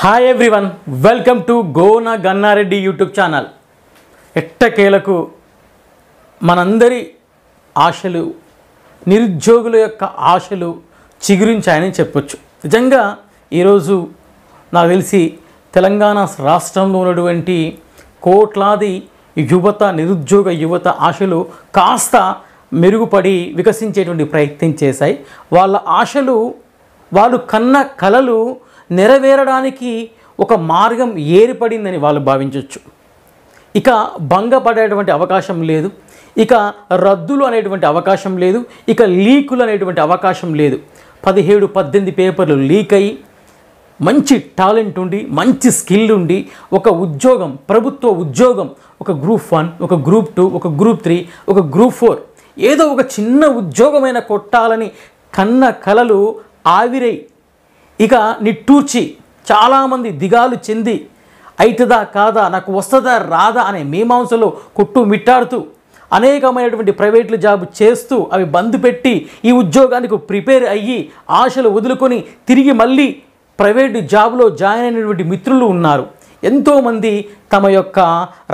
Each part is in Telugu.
hi everyone welcome to Gona Gannareddy YouTube channel ఎట్టకేలకు మనందరి ఆశలు నిరుద్యోగుల యొక్క ఆశలు చిగురించాయని చెప్పొచ్చు నిజంగా ఈరోజు నాకు తెలిసి తెలంగాణ రాష్ట్రంలో ఉన్నటువంటి కోట్లాది యువత నిరుద్యోగ యువత ఆశలు కాస్త మెరుగుపడి వికసించేటువంటి ప్రయత్నం చేశాయి వాళ్ళ ఆశలు వాళ్ళు కన్న కలలు నెరవేరడానికి ఒక మార్గం ఏర్పడిందని వాళ్ళు భావించవచ్చు ఇక భంగపడేటువంటి అవకాశం లేదు ఇక రద్దులు అనేటువంటి అవకాశం లేదు ఇక లీకులు అనేటువంటి అవకాశం లేదు పదిహేడు పద్దెనిమిది పేపర్లు లీక్ అయ్యి మంచి టాలెంట్ ఉండి మంచి స్కిల్ ఉండి ఒక ఉద్యోగం ప్రభుత్వ ఉద్యోగం ఒక గ్రూప్ వన్ ఒక గ్రూప్ టూ ఒక గ్రూప్ త్రీ ఒక గ్రూప్ ఫోర్ ఏదో ఒక చిన్న ఉద్యోగమైన కొట్టాలని కన్న కలలు ఆవిరై ఇక నిట్టూర్చి చాలామంది దిగాలు చెంది అయితదా కాదా నాకు వస్తుందా రాదా అనే మీమాంసలో కొట్టు మిట్టాడుతూ అనేకమైనటువంటి ప్రైవేట్లు జాబ్ చేస్తూ అవి బంద్ పెట్టి ఈ ఉద్యోగానికి ప్రిపేర్ అయ్యి ఆశలు వదులుకొని తిరిగి మళ్ళీ ప్రైవేటు జాబ్లో జాయిన్ అయినటువంటి మిత్రులు ఉన్నారు ఎంతోమంది తమ యొక్క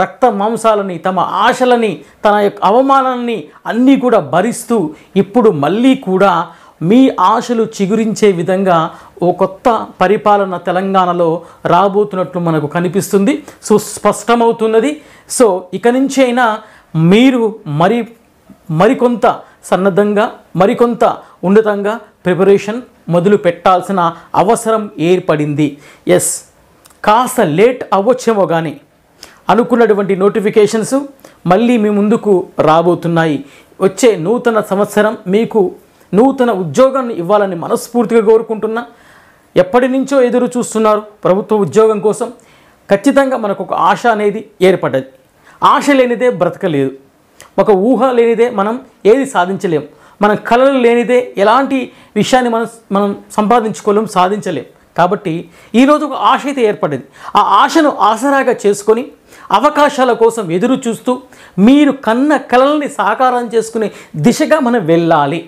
రక్త మాంసాలని తమ ఆశలని తన యొక్క అవమానాన్ని అన్నీ కూడా భరిస్తూ ఇప్పుడు మళ్ళీ కూడా మీ ఆశలు చిగురించే విధంగా ఓ కొత్త పరిపాలన తెలంగాణలో రాబోతున్నట్లు మనకు కనిపిస్తుంది సో స్పష్టమవుతున్నది సో ఇక నుంచి అయినా మీరు మరి మరికొంత సన్నద్ధంగా మరికొంత ఉన్నతంగా ప్రిపరేషన్ మొదలు పెట్టాల్సిన అవసరం ఏర్పడింది ఎస్ కాస్త లేట్ అవ్వచ్చేమో కానీ అనుకున్నటువంటి నోటిఫికేషన్స్ మళ్ళీ మీ ముందుకు రాబోతున్నాయి వచ్చే నూతన సంవత్సరం మీకు నూతన ఉద్యోగాన్ని ఇవ్వాలని మనస్ఫూర్తిగా కోరుకుంటున్నా ఎప్పటి నుంచో ఎదురు చూస్తున్నారు ప్రభుత్వ ఉద్యోగం కోసం ఖచ్చితంగా మనకు ఒక ఆశ అనేది ఏర్పడ్డది ఆశ లేనిదే బ్రతకలేదు ఒక ఊహ లేనిదే మనం ఏది సాధించలేం మన కళలు లేనిదే ఎలాంటి విషయాన్ని మనం మనం సంపాదించుకోలేం సాధించలేం కాబట్టి ఈరోజు ఒక ఆశ అయితే ఏర్పడింది ఆ ఆశను ఆసరాగా చేసుకొని అవకాశాల కోసం ఎదురు చూస్తూ మీరు కన్న కళల్ని సాకారం చేసుకునే దిశగా మనం వెళ్ళాలి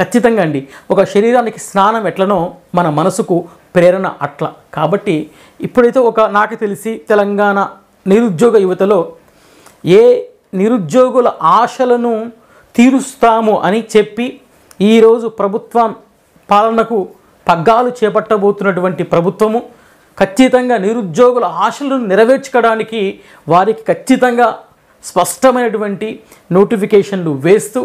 ఖచ్చితంగా అండి ఒక శరీరానికి స్నానం ఎట్లనో మన మనసుకు ప్రేరణ అట్ల కాబట్టి ఇప్పుడైతే ఒక నాకు తెలిసి తెలంగాణ నిరుద్యోగ యువతలో ఏ నిరుద్యోగుల ఆశలను తీరుస్తాము అని చెప్పి ఈరోజు ప్రభుత్వం పాలనకు పగ్గాలు చేపట్టబోతున్నటువంటి ప్రభుత్వము ఖచ్చితంగా నిరుద్యోగుల ఆశలను నెరవేర్చుకోవడానికి వారికి ఖచ్చితంగా స్పష్టమైనటువంటి నోటిఫికేషన్లు వేస్తూ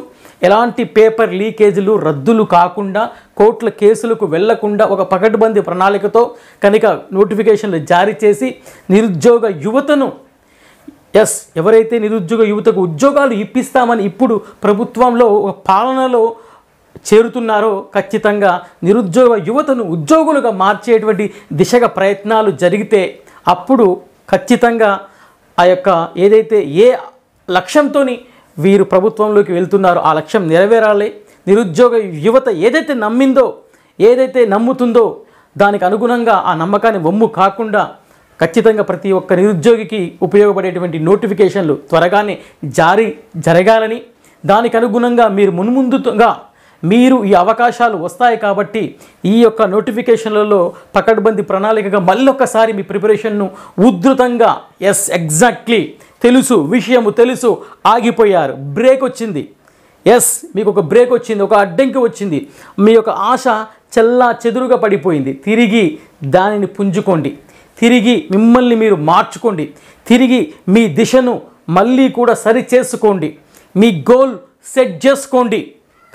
ఎలాంటి పేపర్ లీకేజీలు రద్దులు కాకుండా కోర్టుల కేసులకు వెళ్లకుండా ఒక పకడ్బందీ ప్రణాళికతో కనుక నోటిఫికేషన్లు జారీ చేసి నిరుద్యోగ యువతను ఎస్ ఎవరైతే నిరుద్యోగ యువతకు ఉద్యోగాలు ఇప్పిస్తామని ఇప్పుడు ప్రభుత్వంలో ఒక పాలనలో చేరుతున్నారో ఖచ్చితంగా నిరుద్యోగ యువతను ఉద్యోగులుగా మార్చేటువంటి దిశగా ప్రయత్నాలు జరిగితే అప్పుడు ఖచ్చితంగా ఆ యొక్క ఏదైతే ఏ లక్ష్యంతో వీరు ప్రభుత్వంలోకి వెళ్తున్నారు ఆ లక్ష్యం నెరవేరాలి నిరుద్యోగ యువత ఏదైతే నమ్మిందో ఏదైతే నమ్ముతుందో దానికి అనుగుణంగా ఆ నమ్మకాన్ని వమ్ము కాకుండా ఖచ్చితంగా ప్రతి ఒక్క నిరుద్యోగికి ఉపయోగపడేటువంటి నోటిఫికేషన్లు త్వరగానే జారీ జరగాలని దానికి అనుగుణంగా మీరు మున్ముందుగా మీరు ఈ అవకాశాలు వస్తాయి కాబట్టి ఈ యొక్క నోటిఫికేషన్లలో పకడ్బందీ ప్రణాళికగా మళ్ళొక్కసారి మీ ప్రిపరేషన్ను ఉధృతంగా ఎస్ ఎగ్జాక్ట్లీ తెలుసు విషయము తెలుసు ఆగిపోయారు బ్రేక్ వచ్చింది ఎస్ మీకు ఒక బ్రేక్ వచ్చింది ఒక అడ్డంకి వచ్చింది మీ యొక్క ఆశ చెల్లా చెదురుగా పడిపోయింది తిరిగి దానిని పుంజుకోండి తిరిగి మిమ్మల్ని మీరు మార్చుకోండి తిరిగి మీ దిశను మళ్ళీ కూడా సరి చేసుకోండి మీ గోల్ సెట్ చేసుకోండి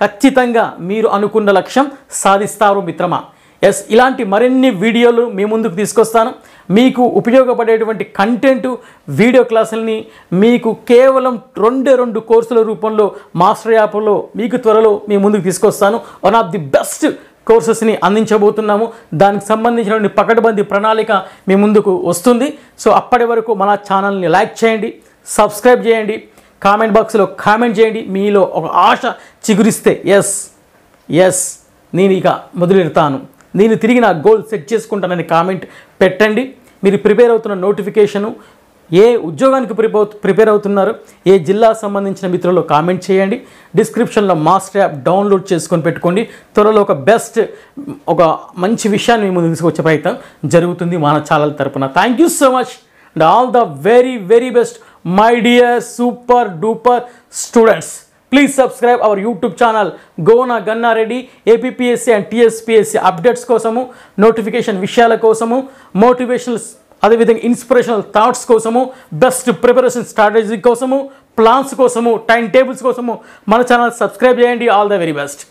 ఖచ్చితంగా మీరు అనుకున్న లక్ష్యం సాధిస్తారు మిత్రమా ఎస్ ఇలాంటి మరిన్ని వీడియోలు మీ ముందుకు తీసుకొస్తాను మీకు ఉపయోగపడేటువంటి కంటెంట్ వీడియో క్లాసుల్ని మీకు కేవలం రెండే రెండు కోర్సుల రూపంలో మాస్టర్ యాప్లో మీకు త్వరలో మీ ముందుకు తీసుకొస్తాను వన్ ఆఫ్ ది బెస్ట్ కోర్సెస్ని అందించబోతున్నాము దానికి సంబంధించినటువంటి పకడ్బందీ ప్రణాళిక మీ ముందుకు వస్తుంది సో అప్పటి వరకు మన ఛానల్ని లైక్ చేయండి సబ్స్క్రైబ్ చేయండి కామెంట్ బాక్స్లో కామెంట్ చేయండి మీలో ఒక ఆశ చిగురిస్తే ఎస్ ఎస్ నేను ఇక మొదలెడతాను నేను తిరిగి నా గోల్ సెట్ చేసుకుంటానని కామెంట్ పెట్టండి మీరు ప్రిపేర్ అవుతున్న నోటిఫికేషను ఏ ఉద్యోగానికి ప్రిపో ప్రిపేర్ అవుతున్నారు ఏ జిల్లా సంబంధించిన మిత్రులు కామెంట్ చేయండి డిస్క్రిప్షన్లో మాస్టర్ యాప్ డౌన్లోడ్ చేసుకొని పెట్టుకోండి త్వరలో ఒక బెస్ట్ ఒక మంచి విషయాన్ని మేము తీసుకొచ్చే ప్రయత్నం జరుగుతుంది మన ఛానల్ తరపున thank you so much and all the very very best my dear super duper students please subscribe our YouTube channel Gona Gannareddy APSC and TSPSC updates కోసము నోటిఫికేషన్ విషయాల కోసము మోటివేషనల్ అదేవిధంగా ఇన్స్పిరేషనల్ థాట్స్ కోసము బెస్ట్ ప్రిపరేషన్ స్ట్రాటజీ కోసము ప్లాన్స్ కోసము టైం టేబుల్స్ కోసము మన ఛానల్ సబ్స్క్రైబ్ చేయండి ఆల్ ద వెరీ బెస్ట్